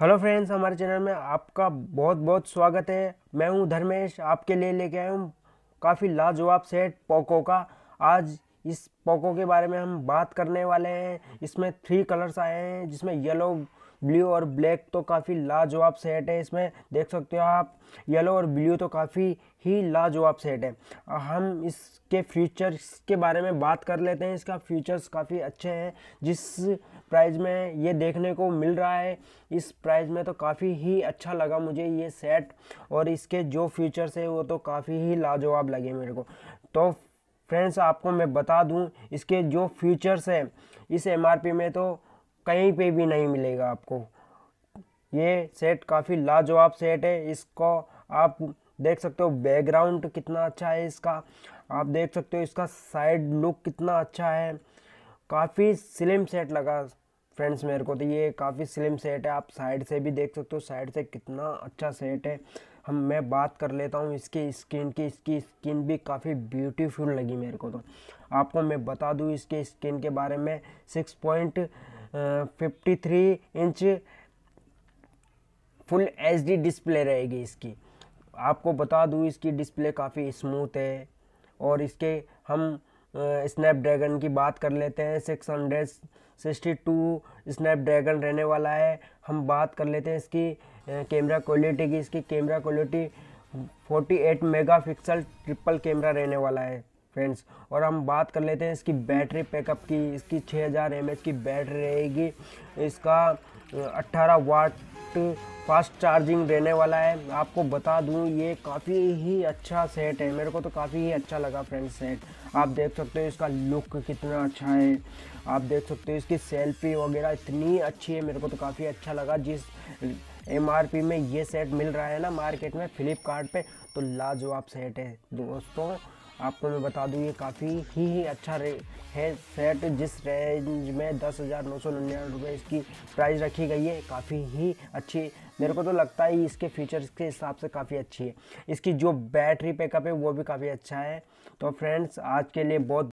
hello friends हमारे channel में आपका बहुत बहुत स्वागत है मैं हूं धर्मेश आपके लिए लेके आया हूं काफ़ी लाजवाब सेट पोको का आज इस पोको के बारे में हम बात करने वाले हैं इसमें थ्री कलर्स आए हैं जिसमें येलो ब्लू और ब्लैक तो काफ़ी लाजवाब सेट है इसमें देख सकते हो आप येलो और ब्लू तो काफ़ी ही लाजवाब सेट है हम इसके फीचर्स के बारे में बात कर लेते हैं इसका फीचर्स काफ़ी अच्छे हैं जिस प्राइस में ये देखने को मिल रहा है इस प्राइस में तो काफ़ी ही अच्छा लगा मुझे ये सेट और इसके जो फीचर्स है वो तो काफ़ी ही लाजवाब लगे मेरे को तो फ्रेंड्स आपको मैं बता दूं इसके जो फीचर्स हैं इस एमआरपी में तो कहीं पे भी नहीं मिलेगा आपको ये सेट काफ़ी लाजवाब सेट है इसको आप देख सकते हो बैकग्राउंड कितना अच्छा है इसका आप देख सकते हो इसका साइड लुक कितना अच्छा है काफ़ी स्लिम सेट लगा फ्रेंड्स मेरे को तो ये काफ़ी स्लिम सेट है आप साइड से भी देख सकते हो साइड से कितना अच्छा सेट है हम मैं बात कर लेता हूँ इसकी स्किन की इसकी स्किन भी काफ़ी ब्यूटीफुल लगी मेरे को तो आपको मैं बता दूँ इसके स्किन के बारे में six point fifty three inch full H display रहेगी इसकी आपको बता दूँ इसकी डिस्प्ले काफ़ी स्मूथ है और इसके हम स्नैपड्रैगन की बात कर लेते हैं six hundred sixty two Snapdragon रहने वाला है हम बात कर लेते हैं इसकी कैमरा क्वालिटी की इसकी camera quality 48 megapixel triple camera रहने वाला है फ्रेंड्स और हम बात कर लेते हैं इसकी बैटरी पैकअप की इसकी 6000 हज़ार की बैटरी रहेगी इसका 18 वाट फास्ट चार्जिंग देने वाला है आपको बता दूं ये काफ़ी ही अच्छा सेट है मेरे को तो काफ़ी ही अच्छा लगा फ्रेंड्स सेट आप देख सकते हो इसका लुक कितना अच्छा है आप देख सकते हो इसकी सेल्फी वगैरह इतनी अच्छी है मेरे को तो काफ़ी अच्छा लगा जिस एम में ये सेट मिल रहा है ना मार्केट में फ्लिपकार्ट तो लाजवाब सेट है दोस्तों आपको मैं बता दूँ ये काफ़ी ही अच्छा रे है सेट जिस रेंज में दस हज़ार नौ सौ निन्यानवे रुपये इसकी प्राइस रखी गई है काफ़ी ही अच्छी मेरे को तो लगता है इसके फीचर्स के हिसाब से काफ़ी अच्छी है इसकी जो बैटरी बैकअप है वो भी काफ़ी अच्छा है तो फ्रेंड्स आज के लिए बहुत